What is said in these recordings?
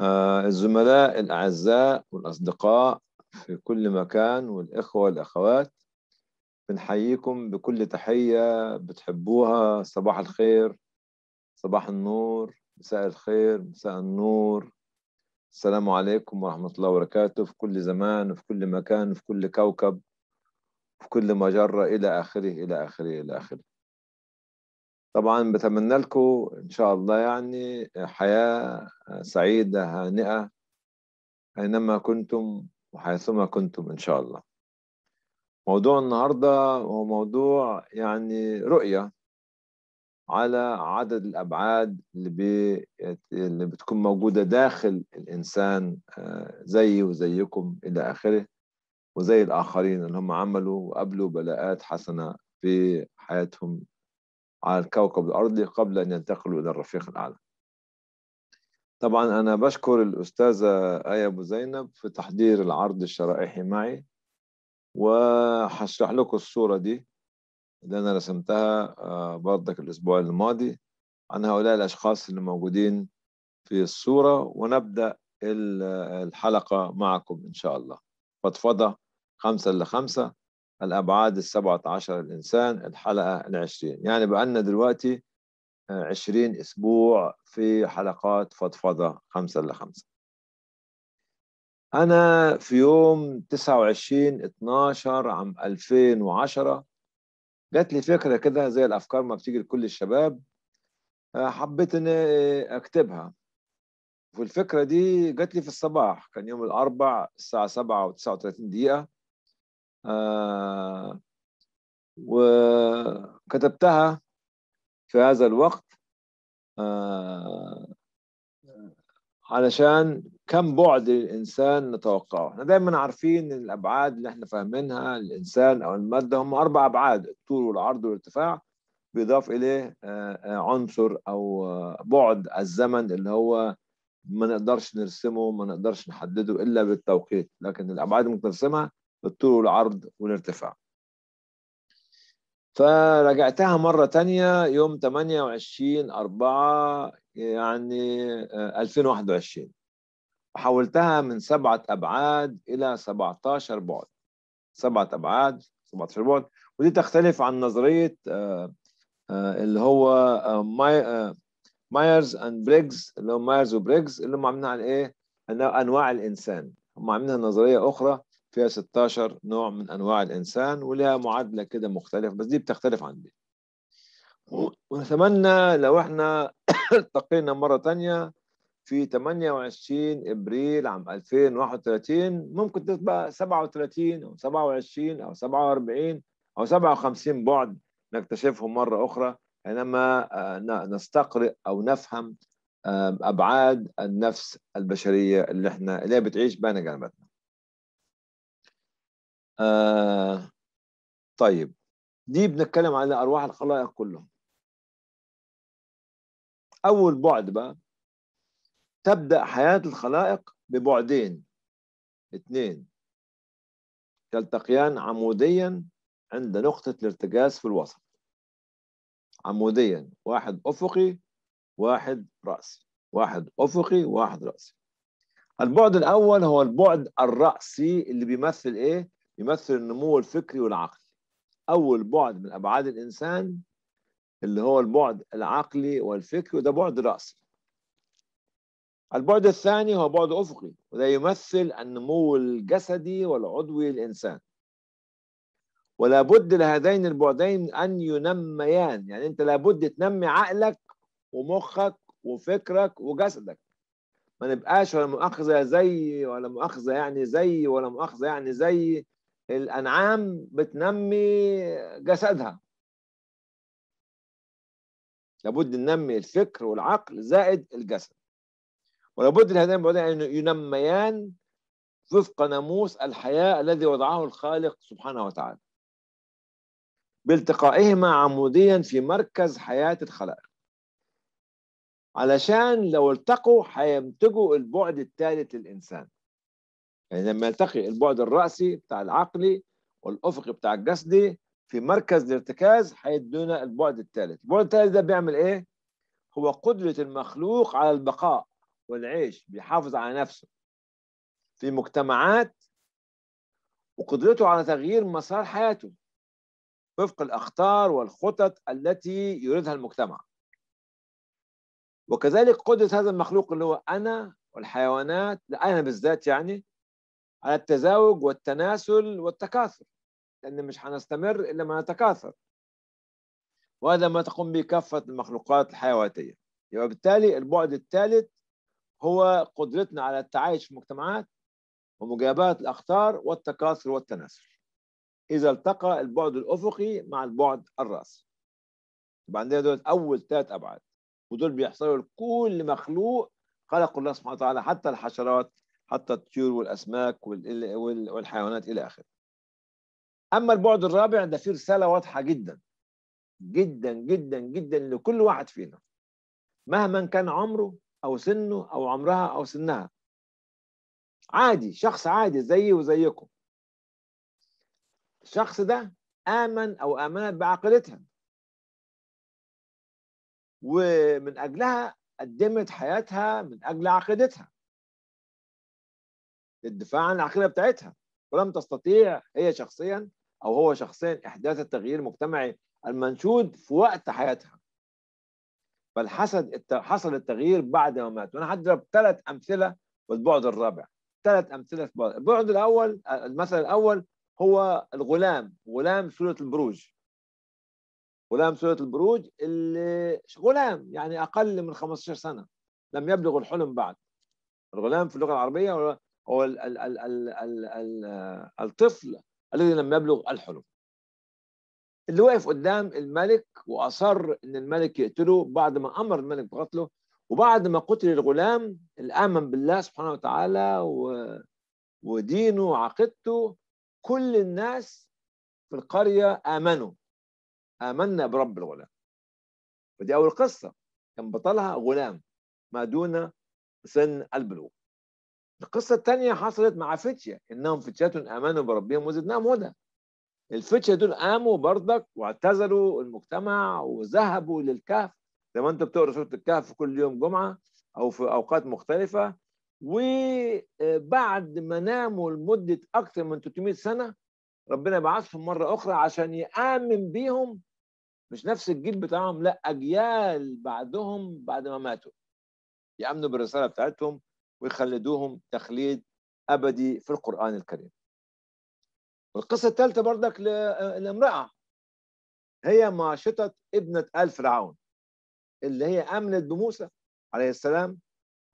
آه، الزملاء الأعزاء والأصدقاء في كل مكان والإخوة والأخوات بنحييكم بكل تحية بتحبوها صباح الخير صباح النور مساء الخير مساء النور السلام عليكم ورحمة الله وبركاته في كل زمان وفي كل مكان وفي كل كوكب في كل مجرة إلى آخره إلى آخره إلى آخره طبعا بتمنى لكم ان شاء الله يعني حياه سعيده هانئه اينما كنتم وحيثما كنتم ان شاء الله موضوع النهارده هو موضوع يعني رؤيه على عدد الابعاد اللي بي... اللي بتكون موجوده داخل الانسان آه، زيي وزيكم الى اخره وزي الاخرين اللي هم عملوا وقابلوا بلاءات حسنه في حياتهم على الكوكب الأرضي قبل أن ينتقلوا إلى الرفيق الأعلى طبعا أنا بشكر الأستاذة آية أبو زينب في تحضير العرض الشرائحي معي وهشرح لكم الصورة دي اللي أنا رسمتها آه، برضك الأسبوع الماضي عن هؤلاء الأشخاص اللي موجودين في الصورة ونبدأ الحلقة معكم إن شاء الله فضفضة خمسة لخمسة الأبعاد السبعة عشر الإنسان الحلقة العشرين يعني بقالنا دلوقتي آه، عشرين أسبوع في حلقات فضفضة خمسة لخمسة أنا في يوم 29 12 عام 2010 جات لي فكرة كده زي الأفكار ما بتيجي لكل الشباب آه، حبيت إن أكتبها والفكرة دي جات لي في الصباح كان يوم الأربع الساعة سبعة وتسعة وتلاتين دقيقة آه، وكتبتها في هذا الوقت آه، علشان كم بعد الانسان نتوقعه احنا دايما عارفين ان الابعاد اللي احنا فاهمينها الانسان او الماده هم اربع ابعاد الطول والعرض والارتفاع بيضاف اليه آه، عنصر او بعد الزمن اللي هو ما نقدرش نرسمه ما نقدرش نحدده الا بالتوقيت لكن الابعاد ممكن نرسمها الطول والعرض والارتفاع فرجعتها مرة تانية يوم 28 4 يعني 2021 آه، وحولتها من سبعة أبعاد إلى 17 بعد سبعة أبعاد 17 بعد ودي تختلف عن نظرية آه، آه، اللي هو مايرز اند بريجز اللي هو مايرز وبريجز اللي هم عاملينها على ايه؟ انواع الانسان هم عاملينها نظريه اخرى فيها 16 نوع من انواع الانسان ولها معادله كده مختلفه بس دي بتختلف عن دي ونتمنى لو احنا التقينا مره ثانيه في 28 ابريل عام 2031 ممكن تبقى 37 او 27 او 47 او 57 بعد نكتشفهم مره اخرى حينما آه، نستقرئ او نفهم آه، ابعاد النفس البشريه اللي احنا اللي بتعيش بين جنبتنا آه، طيب دي بنتكلم على ارواح الخلائق كلهم اول بعد بقى تبدا حياه الخلائق ببعدين اثنين يلتقيان عموديا عند نقطه الارتجاز في الوسط عموديا واحد افقي واحد راسي واحد افقي واحد راسي البعد الاول هو البعد الراسي اللي بيمثل ايه يمثل النمو الفكري والعقلي أول بعد من أبعاد الإنسان اللي هو البعد العقلي والفكري وده بعد رأسي البعد الثاني هو بعد أفقي وده يمثل النمو الجسدي والعضوي للإنسان ولا بد لهذين البعدين أن ينميان يعني أنت لابد تنمي عقلك ومخك وفكرك وجسدك ما نبقاش ولا مؤاخذة زي ولا مؤاخذة يعني زي ولا مؤاخذة يعني زي الأنعام بتنمي جسدها لابد ننمي الفكر والعقل زائد الجسد ولابد لهذين البعدين أن ينميان وفق ناموس الحياة الذي وضعه الخالق سبحانه وتعالى بالتقائهما عموديا في مركز حياة الخلائق علشان لو التقوا هينتجوا البعد الثالث للإنسان يعني لما يلتقي البعد الرأسي بتاع العقلي والأفقي بتاع الجسدي في مركز الارتكاز هيدونا البعد الثالث البعد الثالث ده بيعمل إيه؟ هو قدرة المخلوق على البقاء والعيش بيحافظ على نفسه في مجتمعات وقدرته على تغيير مسار حياته وفق الأخطار والخطط التي يريدها المجتمع وكذلك قدرة هذا المخلوق اللي هو أنا والحيوانات أنا بالذات يعني على التزاوج والتناسل والتكاثر لأن مش هنستمر إلا ما نتكاثر وهذا ما تقوم به كافة المخلوقات الحيواتية يبقى بالتالي البعد الثالث هو قدرتنا على التعايش في المجتمعات ومجابهة الأخطار والتكاثر والتناسل إذا التقى البعد الأفقي مع البعد الرأسي يبقى عندنا دول أول ثلاث أبعاد ودول بيحصلوا لكل مخلوق خلق الله سبحانه وتعالى حتى الحشرات حتى الطيور والاسماك والحيوانات الى اخره. اما البعد الرابع ده في رساله واضحه جدا جدا جدا جدا لكل واحد فينا مهما كان عمره او سنه او عمرها او سنها عادي شخص عادي زيي وزيكم الشخص ده امن او امنت بعقيدتها ومن اجلها قدمت حياتها من اجل عقيدتها للدفاع عن العقيده بتاعتها ولم تستطيع هي شخصيا او هو شخصيا احداث التغيير المجتمعي المنشود في وقت حياتها بل حصل حصل التغيير بعد ما مات وانا هضرب ثلاث امثله والبعد الرابع ثلاث امثله في بعد البعد الاول المثل الاول هو الغلام غلام سوره البروج غلام سوره البروج اللي غلام يعني اقل من 15 سنه لم يبلغ الحلم بعد الغلام في اللغه العربيه هو ال ال ال ال ال الـ الطفل الذي لم يبلغ الحلم اللي وقف قدام الملك وأصر إن الملك يقتله بعد ما أمر الملك بقتله وبعد ما قتل الغلام اللي آمن بالله سبحانه وتعالى و... ودينه وعقيدته كل الناس في القرية آمنوا آمنا برب الغلام ودي أول قصة كان بطلها غلام ما دون سن البلوغ القصة الثانية حصلت مع فتية إنهم فتية آمنوا بربهم وزدناهم هدى الفتية دول قاموا برضك واعتزلوا المجتمع وذهبوا للكهف زي ما أنت بتقرأ سورة الكهف كل يوم جمعة أو في أوقات مختلفة وبعد ما ناموا لمدة أكثر من 300 سنة ربنا بعثهم مرة أخرى عشان يآمن بيهم مش نفس الجيل بتاعهم لا أجيال بعدهم بعد ما ماتوا يأمنوا بالرسالة بتاعتهم ويخلدوهم تخليد ابدي في القران الكريم. القصه الثالثه برضك لامراه هي ماشطه ابنه ال فرعون اللي هي امنت بموسى عليه السلام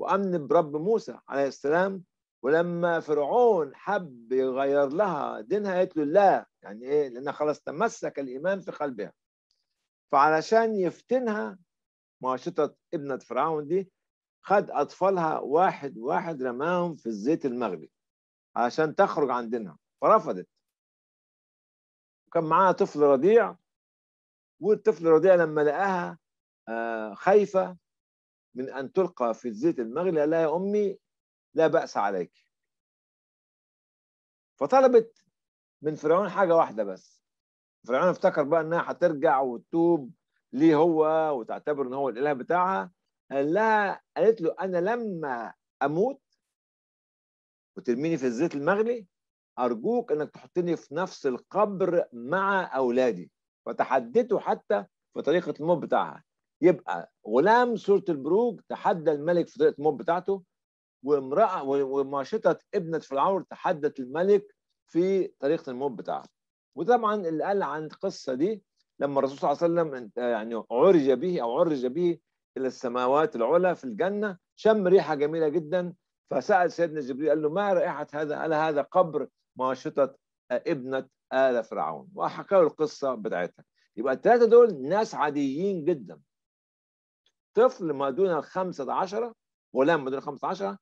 وامن برب موسى عليه السلام ولما فرعون حب يغير لها دينها قالت له لا يعني ايه لانها خلاص تمسك الايمان في قلبها فعلشان يفتنها ماشطه ابنه فرعون دي خد أطفالها واحد واحد رماهم في الزيت المغلي عشان تخرج عندنا فرفضت وكان معاها طفل رضيع والطفل الرضيع لما لقاها آه، خايفة من أن تلقى في الزيت المغلي قال لها يا أمي لا بأس عليك فطلبت من فرعون حاجة واحدة بس فرعون افتكر بقى انها هترجع وتتوب ليه هو وتعتبر ان هو الاله بتاعها لا قالت له انا لما اموت وترميني في الزيت المغلي ارجوك انك تحطني في نفس القبر مع اولادي فتحدته حتى في طريقه الموت بتاعها يبقى غلام سوره البروج تحدى الملك في طريقه الموت بتاعته وامراه وماشطه ابنه فرعون تحدت الملك في طريقه الموت بتاعها وطبعا اللي قال عن القصه دي لما الرسول صلى الله عليه وسلم آه، يعني عرج به او عرج به إلى السماوات العلى في الجنة شم ريحة جميلة جدا فسأل سيدنا جبريل قال له ما رائحة هذا قال هذا قبر ماشطه ابنة آل فرعون وحكى له القصة بتاعتها يبقى الثلاثة دول ناس عاديين جدا طفل ما دون ال 15 غلام ما دون ال 15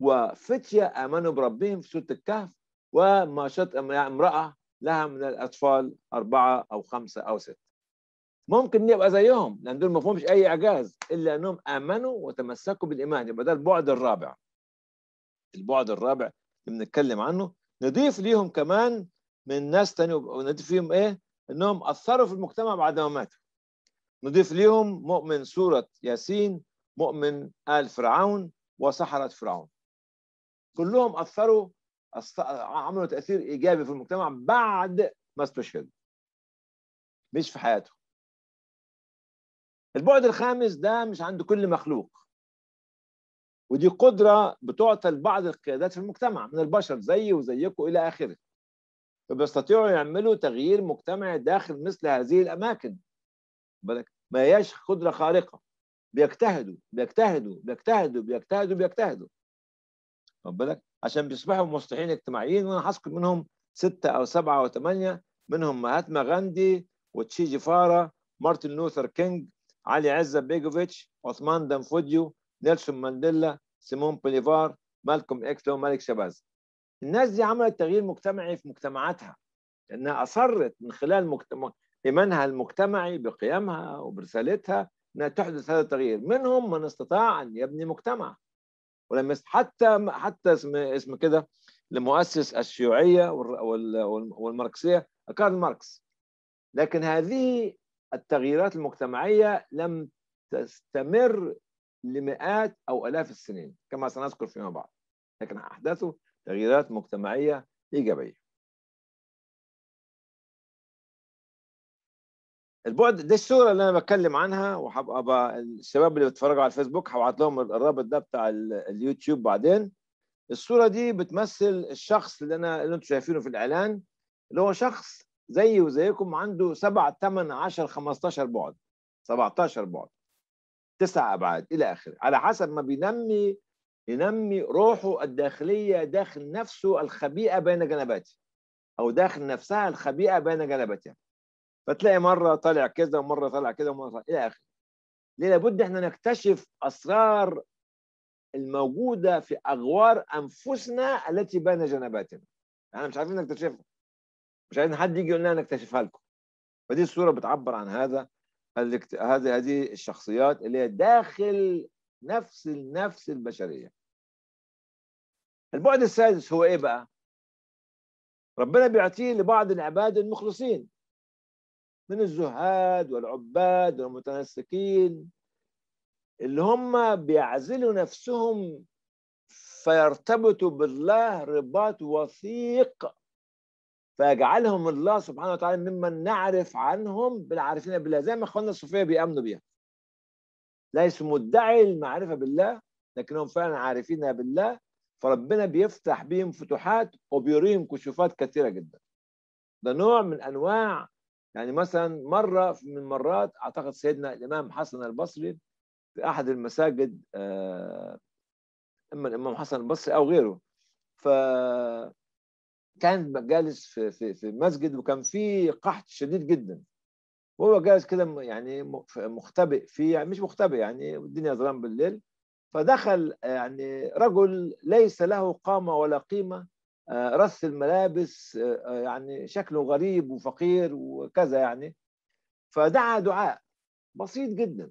وفتية آمنوا بربهم في سورة الكهف وماشطه امرأة لها من الأطفال أربعة أو خمسة أو ستة ممكن نبقى زيهم لان دول ما فيهمش اي اعجاز الا انهم امنوا وتمسكوا بالايمان يبقى ده البعد الرابع البعد الرابع اللي بنتكلم عنه نضيف ليهم كمان من ناس تاني ونضيف فيهم ايه انهم اثروا في المجتمع بعد ما ماتوا نضيف ليهم مؤمن سوره ياسين مؤمن ال فرعون وسحره فرعون كلهم اثروا عملوا تاثير ايجابي في المجتمع بعد ما استشهدوا مش في حياته البعد الخامس ده مش عند كل مخلوق ودي قدرة بتعطى لبعض القيادات في المجتمع من البشر زي وزيكم إلى آخره فبيستطيعوا يعملوا تغيير مجتمعي داخل مثل هذه الأماكن بالك ما هياش قدرة خارقة بيجتهدوا بيجتهدوا بيجتهدوا بيجتهدوا بيجتهدوا بالك عشان بيصبحوا مصلحين اجتماعيين وانا هذكر منهم ستة أو سبعة أو ثمانية منهم مهاتما غاندي وتشي جيفارا مارتن لوثر كينج علي عزة بيجوفيتش عثمان دانفوديو نيلسون مانديلا سيمون بوليفار مالكوم اكس اللي ملك شباز الناس دي عملت تغيير مجتمعي في مجتمعاتها لانها اصرت من خلال مجتمع ايمانها المجتمعي بقيمها وبرسالتها انها تحدث هذا التغيير منهم من استطاع ان يبني مجتمع ولم حتى حتى اسم اسم كده لمؤسس الشيوعيه والماركسيه كارل ماركس لكن هذه التغييرات المجتمعية لم تستمر لمئات أو آلاف السنين كما سنذكر فيما بعد لكن أحدثوا تغييرات مجتمعية إيجابية البعد دي الصورة اللي أنا بتكلم عنها وهبقى الشباب اللي بيتفرجوا على الفيسبوك هبعت لهم الرابط ده بتاع اليوتيوب بعدين الصورة دي بتمثل الشخص اللي أنا اللي أنتم شايفينه في الإعلان اللي هو شخص زي وزيكم عنده 7 8 10 15 بعد 17 بعد تسع ابعاد الى اخره على حسب ما بينمي ينمي روحه الداخليه داخل نفسه الخبيئه بين جنباته او داخل نفسها الخبيئه بين جنباتها فتلاقي مره طالع كذا ومره طالع كذا ومره طالع الى اخره ليه لابد احنا نكتشف اسرار الموجوده في اغوار انفسنا التي بين جنباتنا احنا يعني مش عارفين نكتشفها مش عايزين حد يجي يقول لنا نكتشفها لكم فدي الصوره بتعبر عن هذا هذه هذه الشخصيات اللي هي داخل نفس النفس البشريه البعد السادس هو ايه بقى ربنا بيعطيه لبعض العباد المخلصين من الزهاد والعباد والمتنسكين اللي هم بيعزلوا نفسهم فيرتبطوا بالله رباط وثيق فاجعلهم الله سبحانه وتعالى ممن نعرف عنهم بالعارفين بالله زي ما اخواننا الصوفيه بيامنوا بيها ليسوا مدعي المعرفه بالله لكنهم فعلا عارفين بالله فربنا بيفتح بهم فتوحات وبيريهم كشوفات كثيره جدا ده نوع من انواع يعني مثلا مره من المرات اعتقد سيدنا الامام حسن البصري في احد المساجد آه، اما الامام حسن البصري او غيره ف كان جالس في في في مسجد وكان في قحط شديد جدا وهو جالس كده يعني مختبئ في يعني مش مختبئ يعني الدنيا ظلام بالليل فدخل آه، يعني رجل ليس له قامة ولا قيمة آه، رث الملابس آه، يعني شكله غريب وفقير وكذا يعني فدعا دعاء بسيط جدا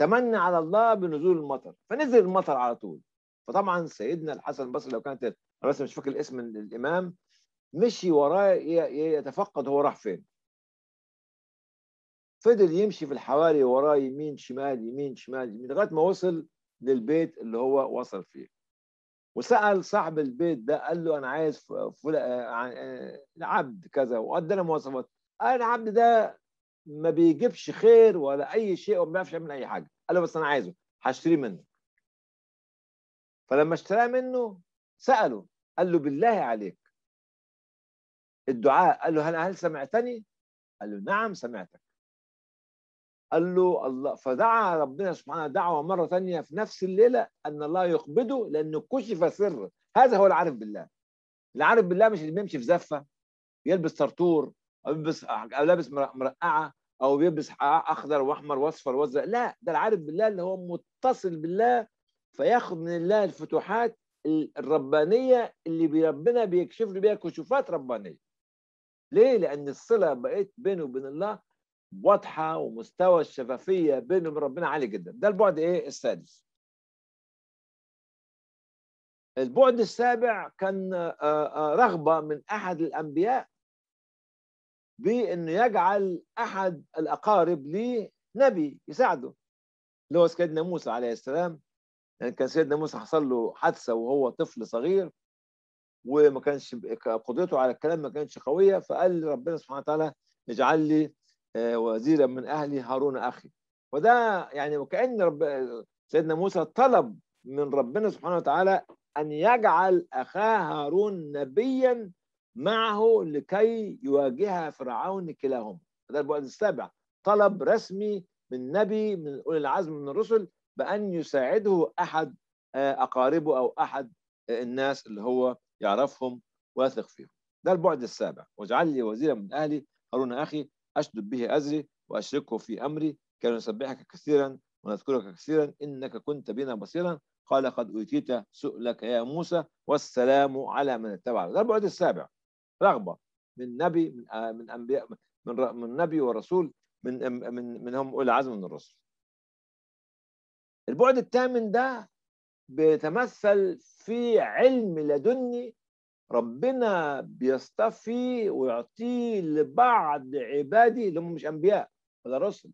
تمنى على الله بنزول المطر فنزل المطر على طول فطبعا سيدنا الحسن البصري لو كانت بس مش فاكر الاسم الامام مشي وراي يتفقد هو راح فين فضل يمشي في الحواري وراي يمين شمال يمين شمال يمين لغايه ما وصل للبيت اللي هو وصل فيه وسال صاحب البيت ده قال له انا عايز آه، آه، عبد كذا وادانا مواصفات قال العبد ده ما بيجيبش خير ولا اي شيء وما بيعرفش يعمل اي حاجه قال له بس انا عايزه هشتريه منه فلما اشتراه منه سأله قال له بالله عليك الدعاء قال له هل هل سمعتني؟ قال له نعم سمعتك قال له الله فدعا ربنا سبحانه دعوة مرة ثانية في نفس الليلة أن الله يقبضه لأنه كشف سر هذا هو العارف بالله العارف بالله مش اللي بيمشي في زفة يلبس طرطور أو يلبس أو لابس مرقعة أو بيلبس أخضر وأحمر وأصفر وأزرق لا ده العارف بالله اللي هو متصل بالله فياخذ من الله الفتوحات الربانيه اللي ربنا بيكشف له بيها كشوفات ربانيه ليه لان الصله بقيت بينه وبين الله واضحه ومستوى الشفافيه بينه وبين ربنا عالي جدا ده البعد ايه السادس البعد السابع كان آه، آه، رغبه من احد الانبياء بانه يجعل احد الاقارب ليه نبي يساعده اللي هو سيدنا موسى عليه السلام يعني كان سيدنا موسى حصل له حادثه وهو طفل صغير وما كانش قدرته على الكلام ما كانتش قويه فقال ربنا سبحانه وتعالى اجعل لي آه، وزيرا من اهلي هارون اخي وده يعني وكان رب سيدنا موسى طلب من ربنا سبحانه وتعالى ان يجعل اخاه هارون نبيا معه لكي يواجه فرعون كلاهما ده البعد السابع طلب رسمي من نبي من اولي العزم من الرسل بأن يساعده أحد آه، أقاربه أو أحد آه، الناس اللي هو يعرفهم واثق فيهم ده البعد السابع واجعل لي وزيرا من أهلي هارون أخي أشدد به أزري وأشركه في أمري كي نسبحك كثيرا ونذكرك كثيرا إنك كنت بنا بصيرا قال قد أوتيت سؤلك يا موسى والسلام على من اتبع ده البعد السابع رغبة من نبي آه، من أنبياء من, من نبي ورسول من من من هم اولي عزم من الرسل البعد الثامن ده بيتمثل في علم لدني ربنا بيصطفي ويعطيه لبعض عبادي اللي هم مش انبياء ولا رسل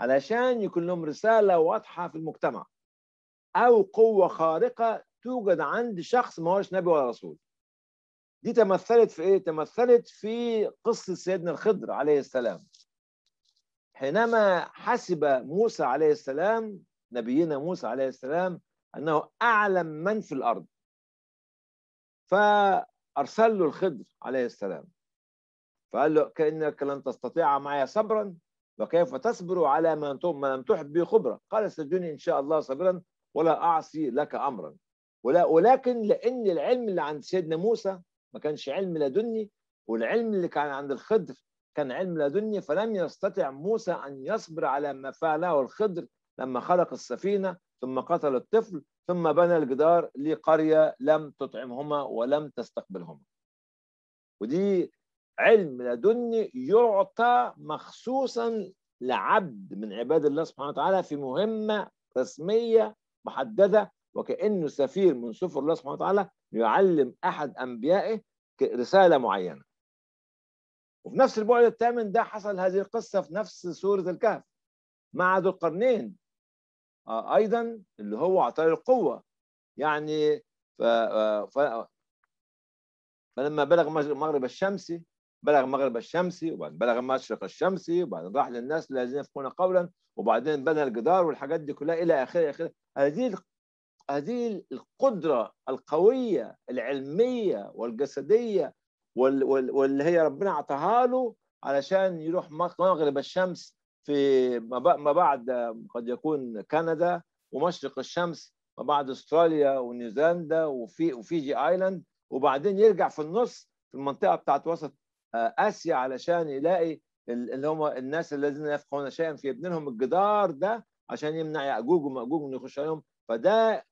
علشان يكون لهم رساله واضحه في المجتمع او قوه خارقه توجد عند شخص ما هوش نبي ولا رسول دي تمثلت في ايه تمثلت في قصه سيدنا الخضر عليه السلام حينما حسب موسى عليه السلام نبينا موسى عليه السلام أنه أعلم من في الأرض فأرسل له الخضر عليه السلام فقال له كأنك لن تستطيع معي صبرا وكيف تصبر على ما لم تحب به خبرة قال سجني إن شاء الله صبرا ولا أعصي لك أمرا ولا ولكن لأن العلم اللي عند سيدنا موسى ما كانش علم لدني والعلم اللي كان عند الخضر كان علم لدني فلم يستطع موسى أن يصبر على ما فعله الخضر لما خلق السفينة ثم قتل الطفل ثم بنى الجدار لقرية لم تطعمهما ولم تستقبلهما ودي علم لدني يعطى مخصوصا لعبد من عباد الله سبحانه وتعالى في مهمة رسمية محددة وكأنه سفير من سفر الله سبحانه وتعالى يعلم أحد أنبيائه رسالة معينة وفي نفس البعد الثامن ده حصل هذه القصة في نفس سورة الكهف مع ذو القرنين آه، أيضا اللي هو اعطى القوة يعني ف... آه، ف... فلما بلغ مغرب الشمس بلغ مغرب الشمس وبعدين بلغ مشرق الشمس وبعدين راح للناس الذين يفقون قولا وبعدين بنى الجدار والحاجات دي كلها الى اخره اخره هذه هذه القدره القويه العلميه والجسديه واللي هي ربنا اعطاها له علشان يروح مغرب الشمس في ما بعد قد يكون كندا ومشرق الشمس ما بعد استراليا ونيوزيلندا وفي وفيجي ايلاند وبعدين يرجع في النص في المنطقه بتاعت وسط آه، اسيا علشان يلاقي اللي هم الناس الذين يفقهون شيئا في ابنهم الجدار ده عشان يمنع ياجوج وماجوج من يخش عليهم فده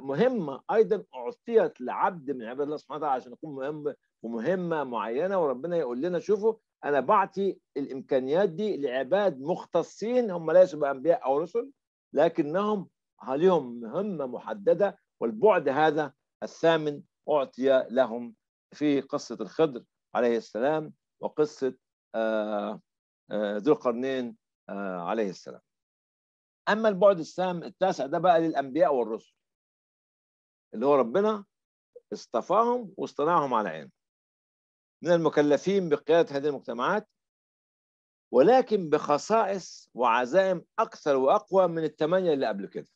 مهمه ايضا اعطيت لعبد من عباد الله سبحانه وتعالى عشان يكون مهم ومهمه معينه وربنا يقول لنا شوفوا انا بعطي الامكانيات دي لعباد مختصين هم ليسوا بانبياء او رسل لكنهم عليهم مهمه محدده والبعد هذا الثامن اعطي لهم في قصه الخضر عليه السلام وقصه آه، آه، ذو القرنين آه، عليه السلام اما البعد السام التاسع ده بقى للانبياء والرسل اللي هو ربنا اصطفاهم واصطنعهم على عينه من المكلفين بقيادة هذه المجتمعات ولكن بخصائص وعزائم أكثر وأقوى من الثمانية اللي قبل كده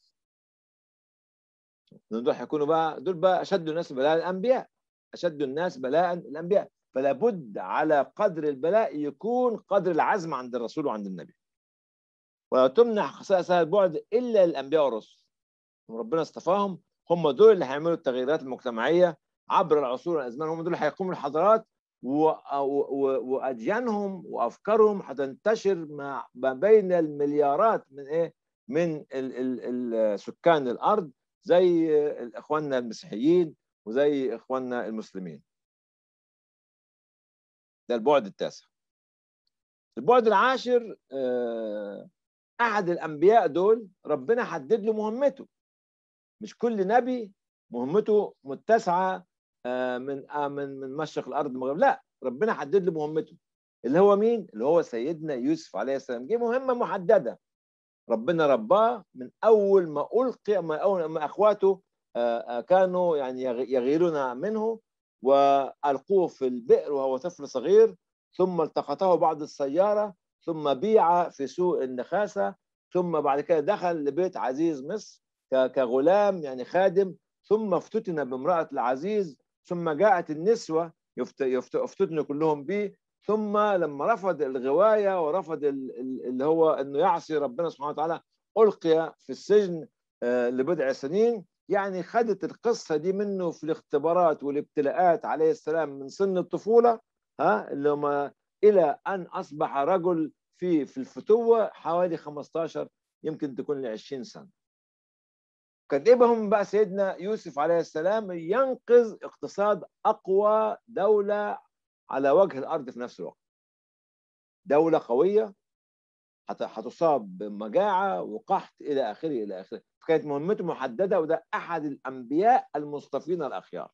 دول هيكونوا بقى دول بقى أشد الناس بلاء الأنبياء أشد الناس بلاء الأنبياء فلا بد على قدر البلاء يكون قدر العزم عند الرسول وعند النبي ولا تمنح خصائص هذا البعد إلا الأنبياء والرسل ربنا اصطفاهم هم دول اللي هيعملوا التغييرات المجتمعية عبر العصور والأزمان هم دول اللي هيقوموا الحضارات واديانهم وافكارهم هتنتشر ما بين المليارات من ايه من سكان الارض زي اخواننا المسيحيين وزي اخواننا المسلمين ده البعد التاسع البعد العاشر آه، احد الانبياء دول ربنا حدد له مهمته مش كل نبي مهمته متسعه آه، من آه، من من مشرق الارض المغرب لا ربنا حدد له مهمته اللي هو مين اللي هو سيدنا يوسف عليه السلام دي مهمه محدده ربنا رباه من اول ما القي ما اول ما اخواته آه، كانوا يعني يغيرون منه والقوه في البئر وهو طفل صغير ثم التقطه بعض السياره ثم بيع في سوق النخاسه ثم بعد كده دخل لبيت عزيز مصر كغلام يعني خادم ثم افتتن بامراه العزيز ثم جاءت النسوة يفتتنوا كلهم به ثم لما رفض الغواية ورفض اللي هو أنه يعصي ربنا سبحانه وتعالى ألقي في السجن آه، لبضع سنين يعني خدت القصة دي منه في الاختبارات والابتلاءات عليه السلام من سن الطفولة ها اللي هما إلى أن أصبح رجل في في الفتوة حوالي 15 يمكن تكون ل 20 سنة كذبهم بقى سيدنا يوسف عليه السلام ينقذ اقتصاد اقوى دوله على وجه الارض في نفس الوقت دوله قويه هتصاب بمجاعه وقحط الى اخره الى اخره فكانت مهمته محدده وده احد الانبياء المصطفين الاخيار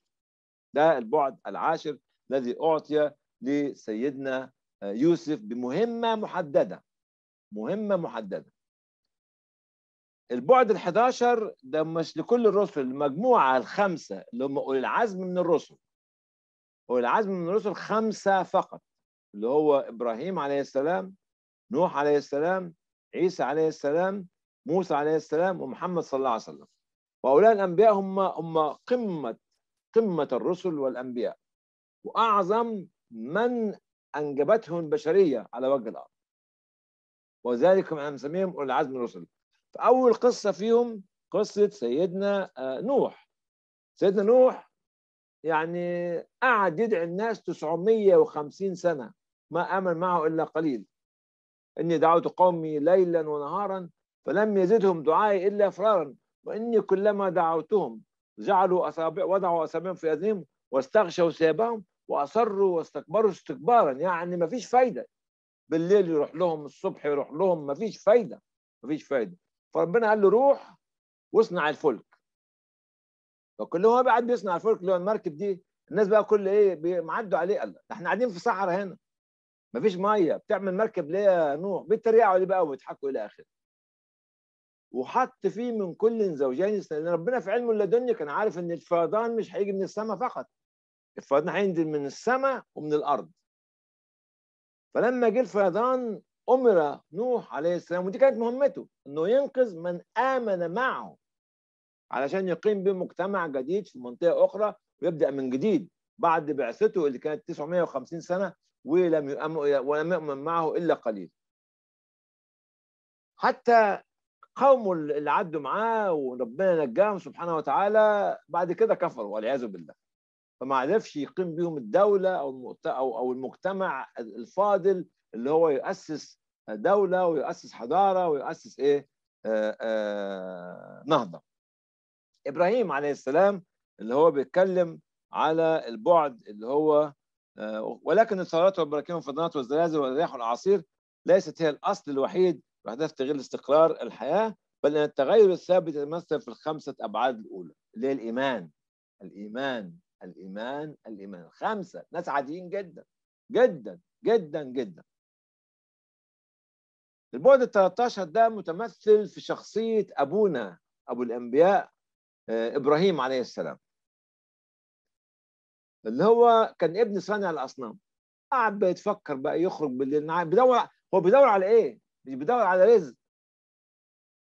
ده البعد العاشر الذي اعطي لسيدنا آه، يوسف بمهمه محدده مهمه محدده البعد ال 11 ده مش لكل الرسل المجموعه الخمسه اللي هم اولي العزم من الرسل اولي العزم من الرسل خمسه فقط اللي هو ابراهيم عليه السلام نوح عليه السلام عيسى عليه السلام موسى عليه السلام ومحمد صلى الله عليه وسلم وهؤلاء الانبياء هم هم قمه قمه الرسل والانبياء واعظم من انجبته البشريه على وجه الارض وذلك انا نسميهم اولي العزم من الرسل فأول قصة فيهم قصة سيدنا آه، نوح سيدنا نوح يعني قعد يدعي الناس 950 سنة ما آمن معه إلا قليل إني دعوت قومي ليلا ونهارا فلم يزدهم دعائي إلا فرارا وإني كلما دعوتهم جعلوا أصابع وضعوا أصابعهم في أذنهم واستغشوا ثيابهم وأصروا واستكبروا استكبارا يعني ما فيش فايدة بالليل يروح لهم الصبح يروح لهم ما فيش فايدة ما فيش فايدة فربنا قال له روح واصنع الفلك فكل هو قاعد بيصنع الفلك اللي هو المركب دي الناس بقى كل ايه معدوا عليه قال له. احنا قاعدين في صحراء هنا مفيش ميه بتعمل مركب ليه يا نوح بيتريقوا عليه بقى وبيضحكوا الى اخره وحط فيه من كل زوجين لان ربنا في علمه اللدني كان عارف ان الفيضان مش هيجي من السماء فقط الفيضان هينزل من السماء ومن الارض فلما جه الفيضان امر نوح عليه السلام ودي كانت مهمته انه ينقذ من امن معه علشان يقيم بمجتمع مجتمع جديد في منطقه اخرى ويبدا من جديد بعد بعثته اللي كانت 950 سنه ولم يؤمن ولم يؤمن معه الا قليل حتى قومه اللي عدوا معاه وربنا نجاهم سبحانه وتعالى بعد كده كفروا والعياذ بالله فما عرفش يقيم بيهم الدوله او او المجتمع الفاضل اللي هو يؤسس دوله ويؤسس حضاره ويؤسس ايه نهضه آه، آه، ابراهيم عليه السلام اللي هو بيتكلم على البعد اللي هو آه، ولكن الثورات والبراكين والفيضانات والزلازل والرياح والاعاصير ليست هي الاصل الوحيد لاهداف تغيير استقرار الحياه بل ان التغير الثابت يتمثل في الخمسه ابعاد الاولى اللي هي الايمان الايمان الايمان الايمان خمسه ناس عاديين جدا جدا جدا جدا البعد ال 13 ده متمثل في شخصية أبونا أبو الأنبياء آه، إبراهيم عليه السلام اللي هو كان ابن صانع الأصنام قعد بيتفكر بقى يخرج بالليل بيدور هو بيدور على إيه؟ مش بيدور على رزق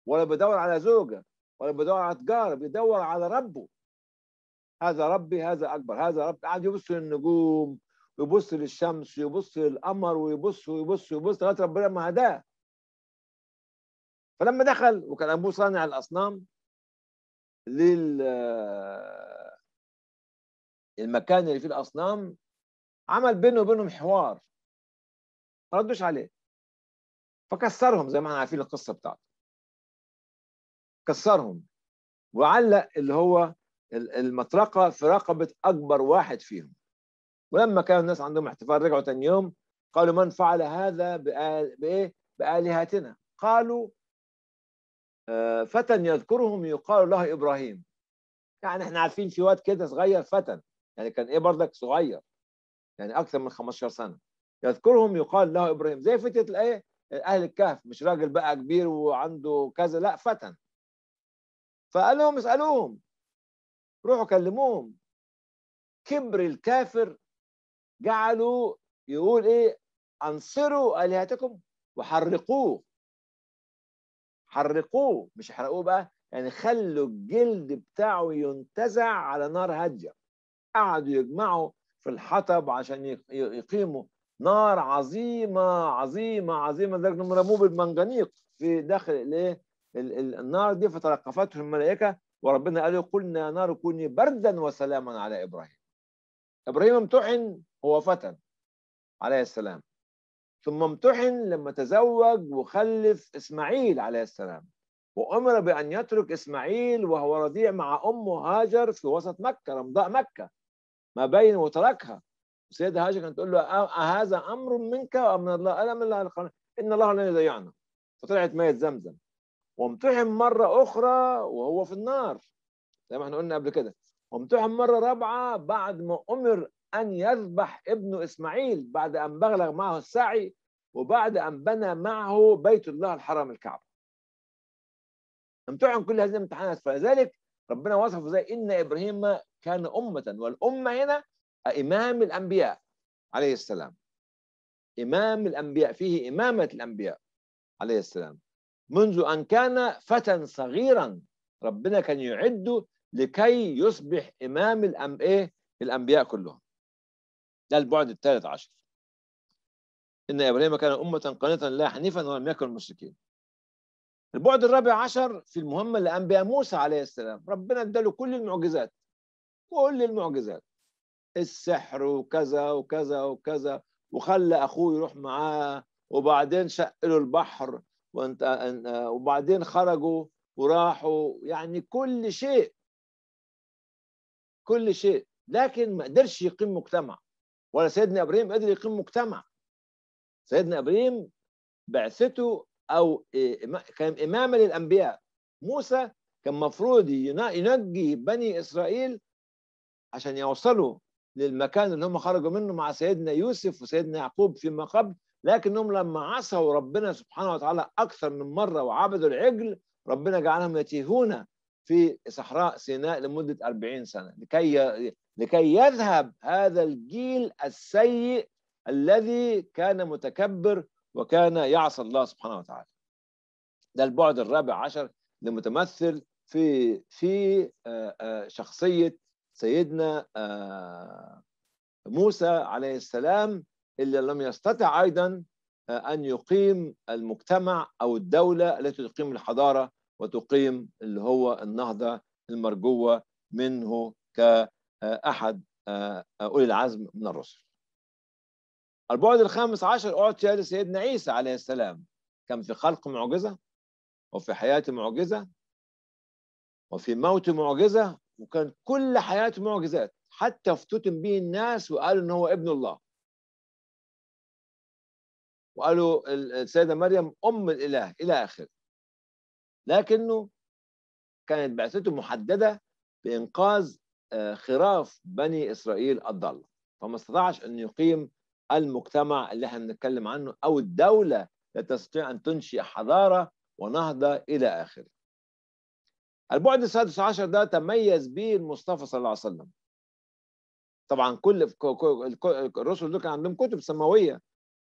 ولا بيدور على زوجة ولا بيدور على تجارة بيدور على ربه هذا ربي هذا أكبر هذا ربي قعد يبص للنجوم ويبص للشمس ويبص للقمر ويبص ويبص ويبص لغاية ربنا ما هداه فلما دخل وكان ابوه صانع الاصنام لل المكان اللي فيه الاصنام عمل بينه وبينهم حوار ما ردوش عليه فكسرهم زي ما احنا عارفين القصه بتاعته كسرهم وعلق اللي هو المطرقه في رقبه اكبر واحد فيهم ولما كان الناس عندهم احتفال رجعوا تاني يوم قالوا من فعل هذا بآل بايه بآلهتنا قالوا آه، فتن يذكرهم يقال له ابراهيم يعني احنا عارفين في واد كده صغير فتن يعني كان ايه برضك صغير يعني اكثر من 15 سنه يذكرهم يقال له ابراهيم زي فتيه الايه اهل الكهف مش راجل بقى كبير وعنده كذا لا فتن فقال لهم اسالوهم روحوا كلموهم كبر الكافر جعلوا يقول ايه انصروا الهتكم وحرقوه حرقوه مش حرقوه بقى يعني خلوا الجلد بتاعه ينتزع على نار هاديه قعدوا يجمعوا في الحطب عشان يقيموا نار عظيمه عظيمه عظيمه لدرجه انهم رموه بالمنجنيق في داخل الايه النار دي فتلقفته الملائكه وربنا قال قلنا يا نار كوني بردا وسلاما على ابراهيم ابراهيم امتحن هو فتن عليه السلام ثم امتحن لما تزوج وخلف اسماعيل عليه السلام وامر بان يترك اسماعيل وهو رضيع مع امه هاجر في وسط مكه رمضاء مكه ما بين وتركها سيدة هاجر كانت تقول له أهذا أمر منك أم من الله ألم الله القرن إن الله لن يضيعنا فطلعت مية زمزم وامتحن مرة أخرى وهو في النار زي ما احنا قلنا قبل كده وامتحن مرة رابعة بعد ما أمر أن يذبح ابن إسماعيل بعد أن بغلغ معه السعي وبعد أن بنى معه بيت الله الحرام الكعبة امتحن كل هذه الامتحانات فلذلك ربنا وصفه زي إن إبراهيم كان أمة والأمة هنا إمام الأنبياء عليه السلام إمام الأنبياء فيه إمامة الأنبياء عليه السلام منذ أن كان فتى صغيرا ربنا كان يعده لكي يصبح إمام الأم... إيه؟ الأنبياء كلهم ده البعد الثالث عشر إن إبراهيم كان أمة قانتا لا حنيفا ولم يكن مشركين البعد الرابع عشر في المهمة اللي قام بها موسى عليه السلام ربنا اداله كل المعجزات كل المعجزات السحر وكذا وكذا وكذا وخلى أخوه يروح معاه وبعدين شقلوا البحر آه، وبعدين خرجوا وراحوا يعني كل شيء كل شيء لكن ما قدرش يقيم مجتمع ولا سيدنا ابراهيم قدر يقيم مجتمع سيدنا ابراهيم بعثته او كان امام للانبياء موسى كان مفروض ينجي بني اسرائيل عشان يوصلوا للمكان اللي هم خرجوا منه مع سيدنا يوسف وسيدنا يعقوب فيما قبل لكنهم لما عصوا ربنا سبحانه وتعالى اكثر من مره وعبدوا العجل ربنا جعلهم يتيهون في صحراء سيناء لمده 40 سنه لكي لكي يذهب هذا الجيل السيء الذي كان متكبر وكان يعصى الله سبحانه وتعالى ده البعد الرابع عشر المتمثل في في آه، آه، شخصيه سيدنا آه، موسى عليه السلام اللي لم يستطع ايضا ان يقيم المجتمع او الدوله التي تقيم الحضاره وتقيم اللي هو النهضه المرجوه منه ك أحد آه، أولي العزم من الرسل البعد الخامس عشر أعطي لسيدنا عيسى عليه السلام كان في خلق معجزة وفي حياة معجزة وفي موت معجزة وكان كل حياته معجزات حتى افتتن به الناس وقالوا إن هو ابن الله وقالوا السيدة مريم أم الإله إلى آخره لكنه كانت بعثته محددة بإنقاذ آه، خراف بني إسرائيل الضالة فما استطاعش أن يقيم المجتمع اللي احنا بنتكلم عنه أو الدولة لا تستطيع أن تنشئ حضارة ونهضة إلى آخره البعد السادس عشر ده تميز به المصطفى صلى الله عليه وسلم طبعا كل الرسل دول كان عندهم كتب سماويه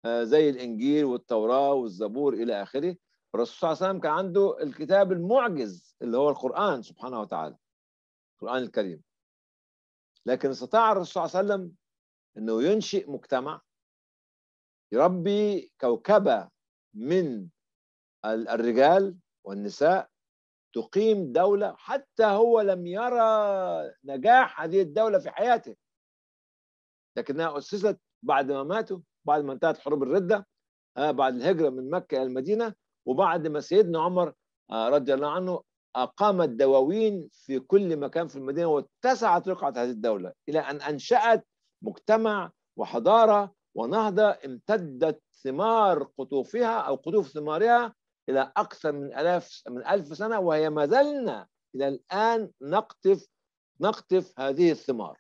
آه، زي الانجيل والتوراه والزبور الى اخره الرسول صلى الله عليه وسلم كان عنده الكتاب المعجز اللي هو القران سبحانه وتعالى القران الكريم لكن استطاع الرسول صلى الله عليه وسلم انه ينشئ مجتمع يربي كوكبه من الرجال والنساء تقيم دولة حتى هو لم يرى نجاح هذه الدولة في حياته لكنها أسست بعد ما ماتوا بعد ما انتهت حروب الردة آه، بعد الهجرة من مكة إلى المدينة وبعد ما سيدنا عمر آه، رضي الله عنه أقامت دواوين في كل مكان في المدينة واتسعت رقعة هذه الدولة إلى أن أنشأت مجتمع وحضارة ونهضة امتدت ثمار قطوفها أو قطوف ثمارها إلى أكثر من ألاف من ألف سنة وهي ما زلنا إلى الآن نقطف نقطف هذه الثمار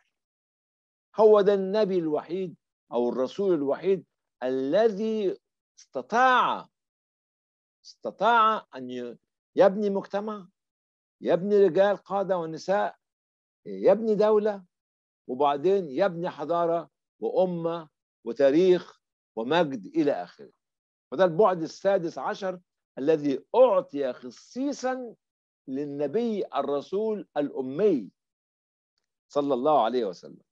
هو ده النبي الوحيد أو الرسول الوحيد الذي استطاع استطاع أن يبني مجتمع يبني رجال قادة ونساء يبني دولة وبعدين يبني حضارة وأمة وتاريخ ومجد إلى آخره وده البعد السادس عشر الذي أعطي خصيصا للنبي الرسول الأمي صلى الله عليه وسلم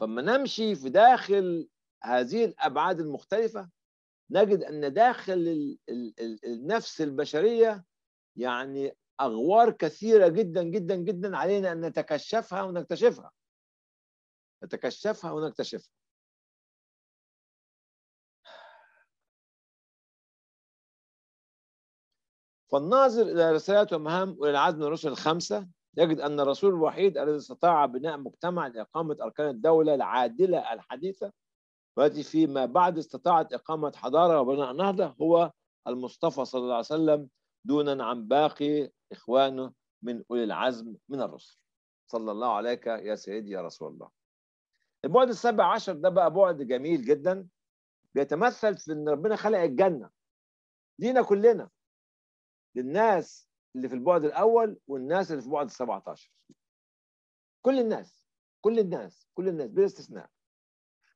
فما نمشي في داخل هذه الأبعاد المختلفة نجد أن داخل النفس البشرية يعني أغوار كثيرة جدا جدا جدا علينا أن نتكشفها ونكتشفها نتكشفها ونكتشفها فالناظر إلى رسالات ومهام وللعدل من الرسل الخمسة يجد أن الرسول الوحيد الذي استطاع بناء مجتمع لإقامة أركان الدولة العادلة الحديثة والتي فيما بعد استطاعت إقامة حضارة وبناء نهضة هو المصطفى صلى الله عليه وسلم دونا عن باقي إخوانه من أولي العزم من الرسل صلى الله عليك يا سيدي يا رسول الله البعد السابع عشر ده بقى بعد جميل جدا بيتمثل في ان ربنا خلق الجنه لينا كلنا للناس اللي في البعد الاول والناس اللي في بعد ال عشر كل الناس كل الناس كل الناس بلا استثناء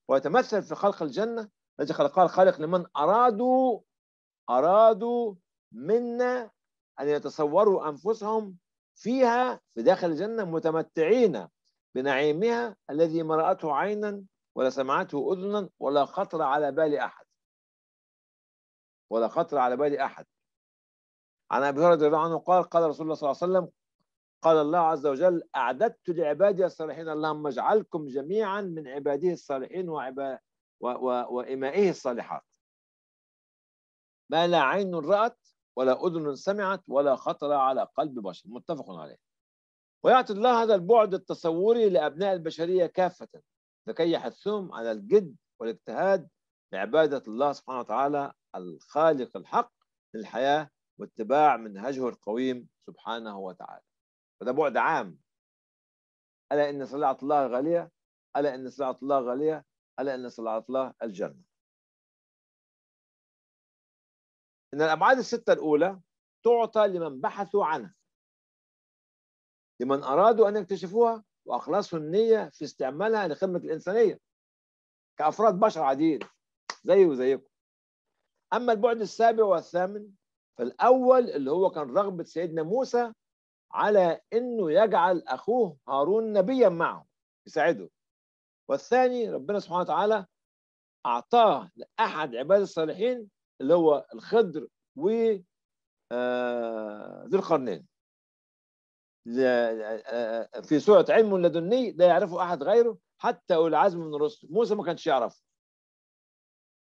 ويتمثل في خلق الجنه التي خلقها الخالق لمن ارادوا ارادوا منا أن يتصوروا أنفسهم فيها في داخل الجنة متمتعين بنعيمها الذي ما رأته عينا ولا سمعته أذنا ولا خطر على بال أحد ولا خطر على بال أحد عن أبي هريرة رضي الله عنه قال قال رسول الله صلى الله عليه وسلم قال الله عز وجل أعددت لعبادي الصالحين اللهم اجعلكم جميعا من عباده الصالحين وعبا و... و... وإمائه الصالحات ما لا عين رأت ولا أذن سمعت ولا خطر على قلب بشر متفق عليه ويعطي الله هذا البعد التصوري لأبناء البشرية كافة لكي يحثهم على الجد والاجتهاد لعبادة الله سبحانه وتعالى الخالق الحق للحياة واتباع منهجه القويم سبحانه وتعالى هذا بعد عام ألا إن صلاة الله غالية ألا إن صلاة الله غالية ألا إن صلاة الله الجنة ان الابعاد السته الاولى تعطى لمن بحثوا عنها لمن ارادوا ان يكتشفوها واخلصوا النيه في استعمالها لخدمه الانسانيه كافراد بشر عاديين زي وزيكم اما البعد السابع والثامن فالاول اللي هو كان رغبه سيدنا موسى على انه يجعل اخوه هارون نبيا معه يساعده والثاني ربنا سبحانه وتعالى اعطاه لاحد عباد الصالحين اللي هو الخضر و آه، ذو القرنين آه، آه، في سورة علم لدني لا يعرفه أحد غيره حتى أولي العزم من الرسل موسى ما كانش يعرف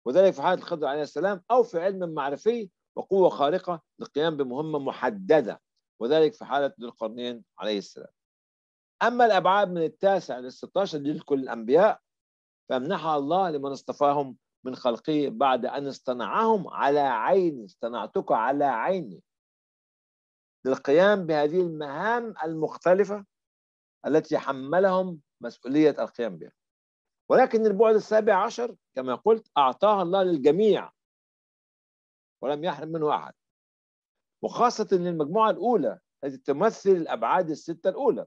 وذلك في حالة الخضر عليه السلام أو في علم معرفي وقوة خارقة للقيام بمهمة محددة وذلك في حالة ذو القرنين عليه السلام أما الأبعاد من التاسع لل 16 دي لكل الأنبياء فأمنحها الله لمن اصطفاهم من خلقه بعد أن اصطنعهم على عيني اصطنعتك على عيني للقيام بهذه المهام المختلفة التي حملهم مسؤولية القيام بها ولكن البعد السابع عشر كما قلت أعطاها الله للجميع ولم يحرم منه أحد وخاصة للمجموعة الأولى التي تمثل الأبعاد الستة الأولى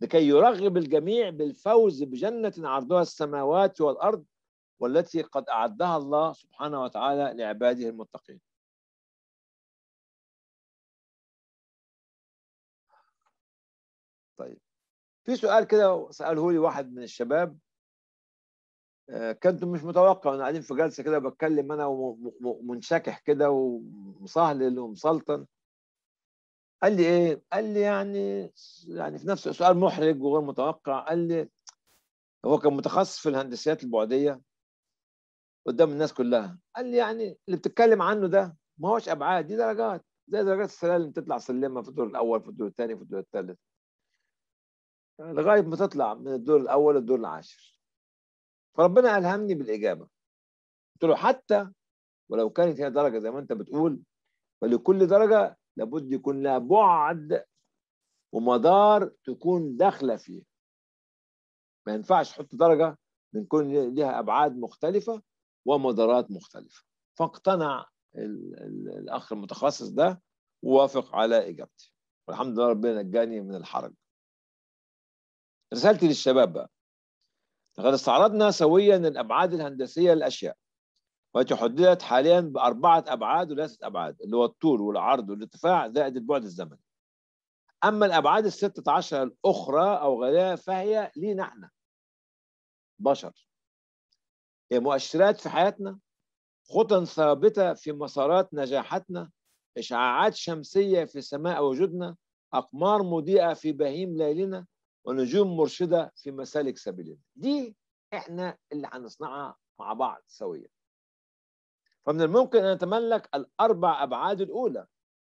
لكي يرغب الجميع بالفوز بجنة عرضها السماوات والأرض والتي قد أعدها الله سبحانه وتعالى لعباده المتقين طيب في سؤال كده سأله لي واحد من الشباب آه، كنت مش متوقع انا قاعدين في جلسه كده بتكلم انا ومنشكح كده ومصهلل ومسلطن قال لي ايه؟ قال لي يعني يعني في نفس سؤال محرج وغير متوقع قال لي هو كان متخصص في الهندسيات البعديه قدام الناس كلها قال لي يعني اللي بتتكلم عنه ده ما هوش ابعاد دي درجات زي درجات السلالم تطلع سلمه في الدور الاول في الدور الثاني في الدور الثالث لغايه ما تطلع من الدور الاول للدور العاشر فربنا الهمني بالاجابه قلت له حتى ولو كانت هي درجه زي ما انت بتقول فلكل درجه لابد يكون لها بعد ومدار تكون داخله فيه ما ينفعش تحط درجه من كل ابعاد مختلفه ومدارات مختلفة فاقتنع الأخ المتخصص ده ووافق على إجابتي والحمد لله ربنا نجاني من الحرج رسالتي للشباب بقى لقد استعرضنا سويا الأبعاد الهندسية للأشياء والتي حددت حاليا بأربعة أبعاد وثلاثة أبعاد اللي هو الطول والعرض والارتفاع زائد البعد الزمني أما الأبعاد الستة عشر الأخرى أو غيرها فهي لينا احنا بشر مؤشرات في حياتنا خطى ثابتة في مسارات نجاحاتنا إشعاعات شمسية في سماء وجودنا أقمار مضيئة في بهيم ليلنا ونجوم مرشدة في مسالك سبيلنا دي إحنا اللي هنصنعها مع بعض سويا فمن الممكن أن نتملك الأربع أبعاد الأولى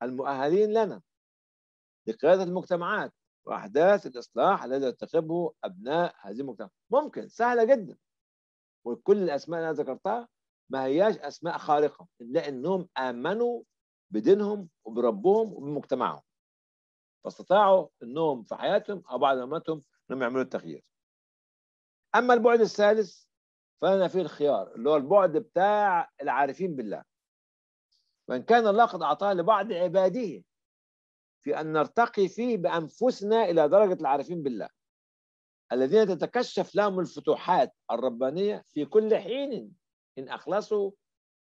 المؤهلين لنا لقيادة المجتمعات وأحداث الإصلاح الذي يرتكبه أبناء هذه المجتمعات ممكن سهلة جدا وكل الاسماء اللي انا ذكرتها ما هياش اسماء خارقه الا انهم امنوا بدينهم وبربهم وبمجتمعهم فاستطاعوا انهم في حياتهم او بعد مماتهم انهم يعملوا التغيير اما البعد الثالث فانا فيه الخيار اللي هو البعد بتاع العارفين بالله وان كان الله قد اعطاه لبعض عباده في ان نرتقي فيه بانفسنا الى درجه العارفين بالله الذين تتكشف لهم الفتوحات الربانية في كل حين إن أخلصوا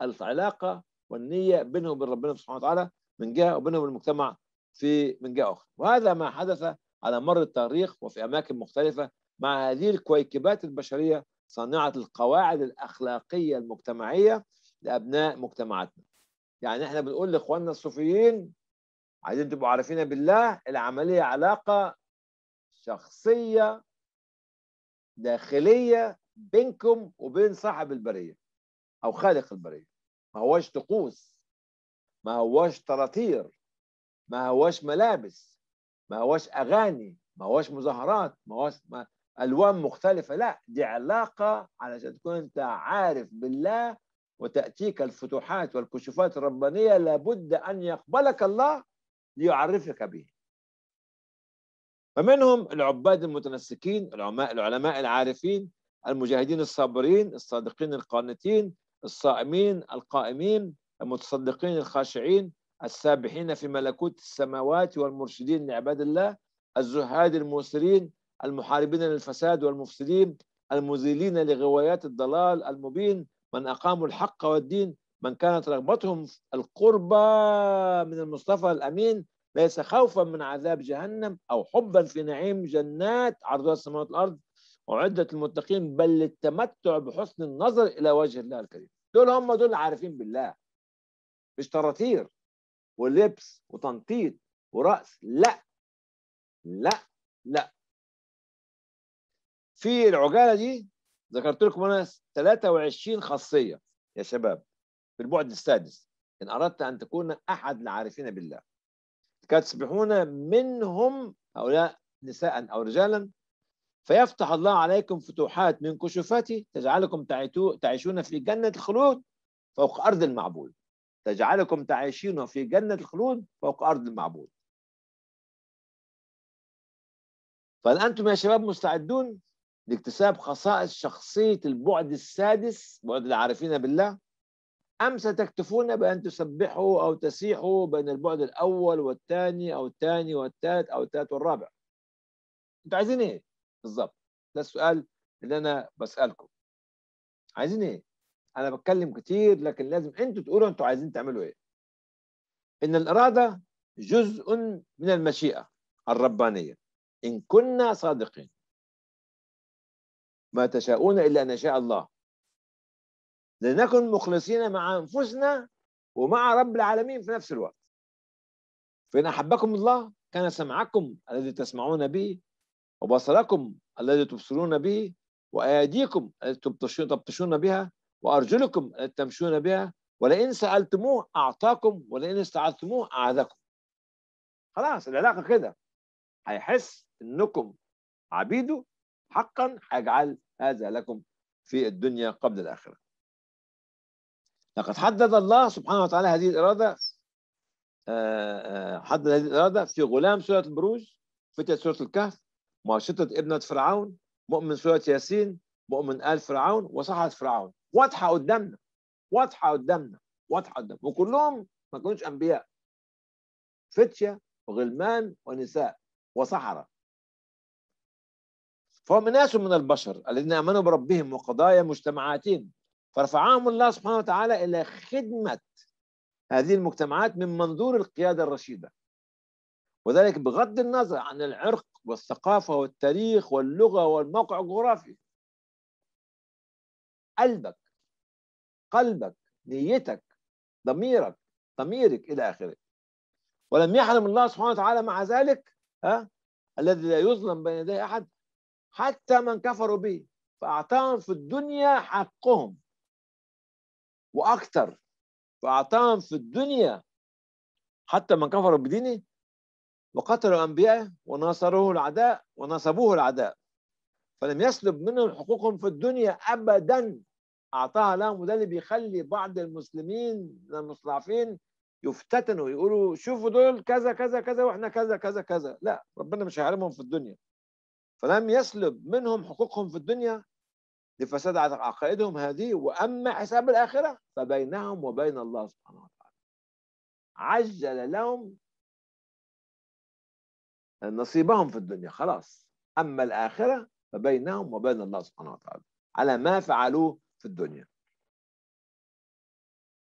العلاقة والنية بينهم وبين ربنا سبحانه وتعالى من جهة وبينهم المجتمع في من جهة أخرى وهذا ما حدث على مر التاريخ وفي أماكن مختلفة مع هذه الكويكبات البشرية صانعة القواعد الأخلاقية المجتمعية لأبناء مجتمعاتنا يعني احنا بنقول لإخواننا الصوفيين عايزين تبقوا عارفين بالله العملية علاقة شخصية داخليه بينكم وبين صاحب البريه او خالق البريه ما هواش طقوس ما هواش تراتير ما هواش ملابس ما هواش اغاني ما هواش مظاهرات ما هواش ما الوان مختلفه لا دي علاقه علشان تكون انت عارف بالله وتاتيك الفتوحات والكشوفات الربانيه لابد ان يقبلك الله ليعرفك به فمنهم العباد المتنسكين العلماء العارفين المجاهدين الصابرين الصادقين القانتين الصائمين القائمين المتصدقين الخاشعين السابحين في ملكوت السماوات والمرشدين لعباد الله الزهاد الموسرين المحاربين للفساد والمفسدين المزيلين لغوايات الضلال المبين من أقاموا الحق والدين من كانت رغبتهم القربى من المصطفى الأمين ليس خوفا من عذاب جهنم أو حبا في نعيم جنات عرضها السماوات والأرض وعده المتقين بل للتمتع بحسن النظر إلى وجه الله الكريم دول هم دول عارفين بالله مش تراتير ولبس وتنطيط ورأس لا لا لا في العجالة دي ذكرت لكم أنا 23 خاصية يا شباب في البعد السادس إن أردت أن تكون أحد العارفين بالله كتسبحون منهم هؤلاء نساء أو رجالا فيفتح الله عليكم فتوحات من كشوفاته تجعلكم تعيشون في جنة الخلود فوق أرض المعبود تجعلكم تعيشون في جنة الخلود فوق أرض المعبود فهل أنتم يا شباب مستعدون لاكتساب خصائص شخصية البعد السادس بعد العارفين بالله أم ستكتفون بأن تسبحوا أو تسيحوا بين البعد الأول والثاني أو الثاني والثالث أو الثالث والرابع أنتوا عايزين إيه بالظبط ده السؤال اللي أنا بسألكم عايزين إيه أنا بتكلم كتير لكن لازم أنتوا تقولوا أنتوا عايزين تعملوا إيه إن الإرادة جزء من المشيئة الربانية إن كنا صادقين ما تشاءون إلا أن يشاء الله لنكن مخلصين مع أنفسنا ومع رب العالمين في نفس الوقت فإن أحبكم الله كان سمعكم الذي تسمعون به وبصركم الذي تبصرون به واياديكم التي تبطشون بها وأرجلكم التي تمشون بها ولئن سألتموه أعطاكم ولئن استعذتموه أعاذكم خلاص العلاقة كده هيحس إنكم عبيده حقا هيجعل هذا لكم في الدنيا قبل الآخرة لقد حدد الله سبحانه وتعالى هذه الإرادة آه، آه، حدد هذه الإرادة في غلام سورة البروج فتية سورة الكهف مؤشطة ابنة فرعون مؤمن سورة ياسين مؤمن آل فرعون وصحة فرعون واضحة قدامنا واضحة قدامنا واضحة قدامنا وكلهم ما كانوش أنبياء فتية وغلمان ونساء وسحرة فهم ناس من البشر الذين آمنوا بربهم وقضايا مجتمعاتهم فرفعهم الله سبحانه وتعالى إلى خدمة هذه المجتمعات من منظور القيادة الرشيدة وذلك بغض النظر عن العرق والثقافة والتاريخ واللغة والموقع الجغرافي قلبك قلبك نيتك ضميرك ضميرك إلى آخره ولم يحرم الله سبحانه وتعالى مع ذلك ها الذي لا يظلم بين يديه أحد حتى من كفروا به فأعطاهم في الدنيا حقهم واكثر فاعطاهم في الدنيا حتى من كفروا بدينه وقتلوا انبيائه وناصروه العداء ونصبوه العداء فلم يسلب منهم حقوقهم في الدنيا ابدا اعطاها لهم وده اللي بيخلي بعض المسلمين المستضعفين يفتتنوا يقولوا شوفوا دول كذا كذا كذا واحنا كذا كذا كذا لا ربنا مش هيحرمهم في الدنيا فلم يسلب منهم حقوقهم في الدنيا لفساد عقائدهم هذه وأما حساب الآخرة فبينهم وبين الله سبحانه وتعالى عجل لهم نصيبهم في الدنيا خلاص أما الآخرة فبينهم وبين الله سبحانه وتعالى على ما فعلوه في الدنيا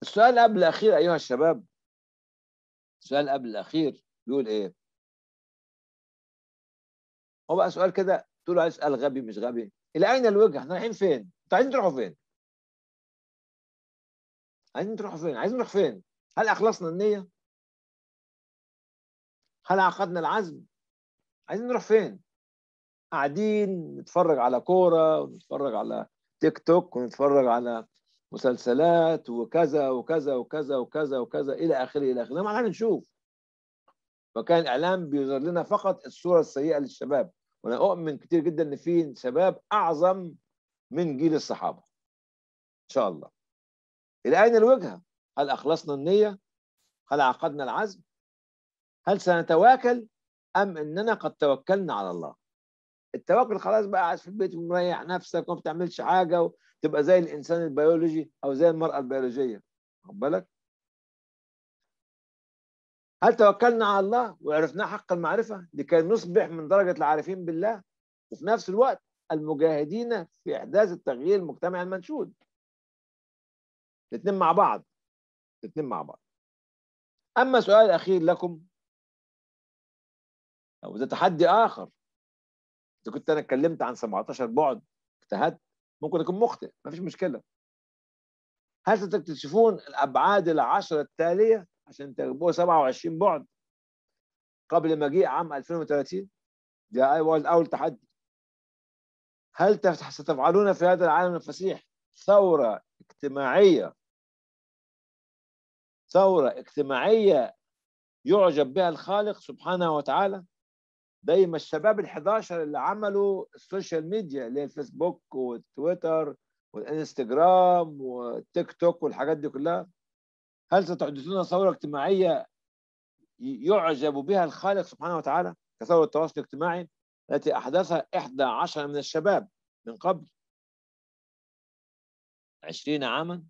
السؤال قبل الأخير أيها الشباب السؤال قبل الأخير بيقول إيه هو بقى سؤال كده تقول عايز اسال غبي مش غبي الاين الوجه احنا رايحين فين؟ انتوا عايزين تروحوا فين؟ عايزين تروحوا فين؟ عايزين نروح فين؟ هل اخلصنا النيه؟ هل عقدنا العزم؟ عايزين نروح فين؟ قاعدين نتفرج على كوره ونتفرج على تيك توك ونتفرج على مسلسلات وكذا وكذا وكذا وكذا وكذا الى اخره الى اخره ما نشوف فكان الاعلام بيظهر لنا فقط الصوره السيئه للشباب وانا اؤمن كتير جدا ان في شباب اعظم من جيل الصحابه ان شاء الله الى اين الوجهه هل اخلصنا النيه هل عقدنا العزم هل سنتواكل ام اننا قد توكلنا على الله التواكل خلاص بقى قاعد في البيت ومريح نفسك وما بتعملش حاجه وتبقى زي الانسان البيولوجي او زي المراه البيولوجيه واخد بالك هل توكلنا على الله وعرفنا حق المعرفة لكي نصبح من درجة العارفين بالله وفي نفس الوقت المجاهدين في إحداث التغيير المجتمعي المنشود الاثنين مع بعض الاثنين مع بعض أما سؤال أخير لكم أو ده تحدي آخر إذا كنت أنا اتكلمت عن 17 بعد اجتهدت ممكن أكون مخطئ مفيش مشكلة هل ستكتشفون الأبعاد العشرة التالية عشان تبقوا 27 بعد قبل مجيء عام 2030 ده أول أول تحدي هل ستفعلون في هذا العالم الفسيح ثورة اجتماعية ثورة اجتماعية يعجب بها الخالق سبحانه وتعالى دايما الشباب ال11 اللي عملوا السوشيال ميديا اللي هي الفيسبوك والتويتر والانستجرام والتيك توك والحاجات دي كلها هل ستحدثون ثورة اجتماعية يعجب بها الخالق سبحانه وتعالى كثورة التواصل الاجتماعي التي أحدثها إحدى عشر من الشباب من قبل عشرين عاما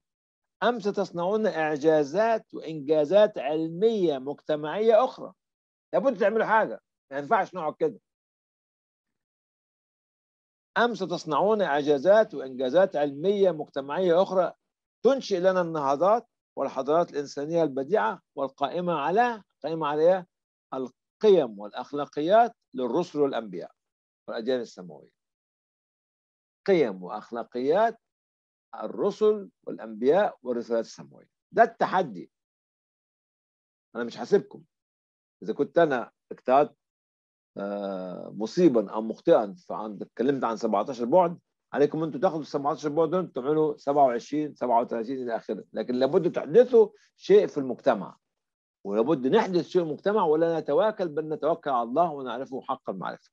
أم ستصنعون إعجازات وإنجازات علمية مجتمعية أخرى لابد تعملوا حاجة ما ينفعش نقعد كده أم ستصنعون إعجازات وإنجازات علمية مجتمعية أخرى تنشئ لنا النهضات والحضارات الإنسانية البديعة والقائمة على قائمة على إيه؟ القيم والأخلاقيات للرسل والأنبياء والأديان السماوية قيم وأخلاقيات الرسل والأنبياء والرسالات السماوية ده التحدي أنا مش حاسبكم إذا كنت أنا اجتهدت آه، مصيبا أو مخطئا فعند اتكلمت عن 17 بعد عليكم انتم تاخذوا ال 17 بعد دول تعملوا 27 37 الى اخره لكن لابد تحدثوا شيء في المجتمع ولابد نحدث شيء في المجتمع ولا نتواكل بل نتوكل على الله ونعرفه حق المعرفه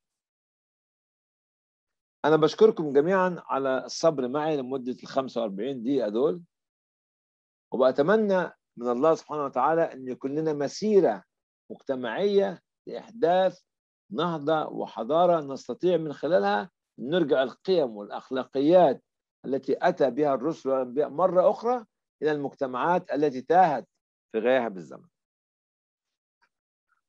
انا بشكركم جميعا على الصبر معي لمده ال 45 دقيقه دول وبأتمنى من الله سبحانه وتعالى أن يكون لنا مسيرة مجتمعية لإحداث نهضة وحضارة نستطيع من خلالها نرجع القيم والأخلاقيات التي أتى بها الرسل والأنبياء مرة أخرى إلى المجتمعات التي تاهت في غياها بالزمن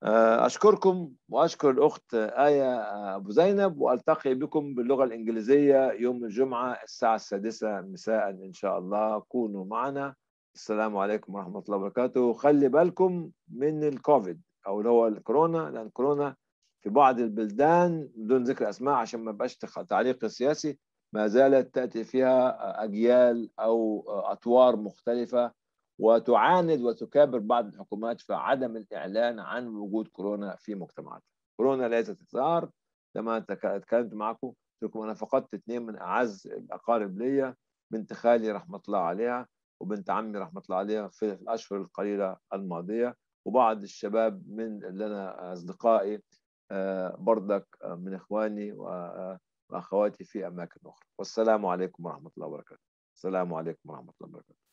آه، أشكركم وأشكر الأخت آية أبو زينب وألتقي بكم باللغة الإنجليزية يوم الجمعة الساعة السادسة مساء إن شاء الله كونوا معنا السلام عليكم ورحمة الله وبركاته خلي بالكم من الكوفيد أو اللي هو الكورونا لأن الكورونا في بعض البلدان بدون ذكر اسماء عشان ما بقاش تعليق سياسي ما زالت تاتي فيها اجيال او اطوار مختلفه وتعاند وتكابر بعض الحكومات في عدم الاعلان عن وجود كورونا في مجتمعاتها. كورونا ليست ازدهار لما اتكلمت معكم قلت لكم انا فقدت اثنين من اعز الاقارب ليا بنت خالي رحمه الله عليها وبنت عمي رحمه الله عليها في الاشهر القليله الماضيه وبعض الشباب من اللي انا اصدقائي آه، برضك آه، من إخواني وأخواتي آه، في أماكن أخرى والسلام عليكم ورحمة الله وبركاته السلام عليكم ورحمة الله وبركاته